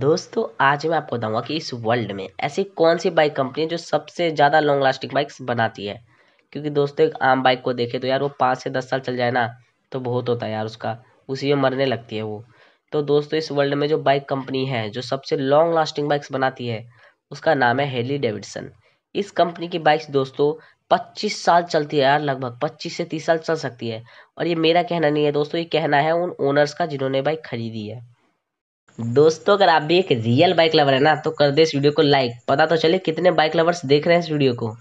दोस्तों आज मैं आपको बताऊंगा कि इस वर्ल्ड में ऐसी कौन सी बाइक कंपनी है जो सबसे ज़्यादा लॉन्ग लास्टिंग बाइक्स बनाती है क्योंकि दोस्तों एक आम बाइक को देखे तो यार वो पाँच से दस साल चल जाए ना तो बहुत होता है यार उसका उसी में मरने लगती है वो तो दोस्तों इस वर्ल्ड में जो बाइक कंपनी है जो सबसे लॉन्ग लास्टिंग बाइक्स बनाती है उसका नाम है हेली डेविडसन इस कंपनी की बाइक्स दोस्तों पच्चीस साल चलती है यार लगभग पच्चीस से तीस साल चल सकती है और ये मेरा कहना नहीं है दोस्तों ये कहना है उन ओनर्स का जिन्होंने बाइक खरीदी है दोस्तों अगर आप भी एक रियल बाइक लवर है ना तो कर दे इस वीडियो को लाइक पता तो चले कितने बाइक लवर्स देख रहे हैं इस वीडियो को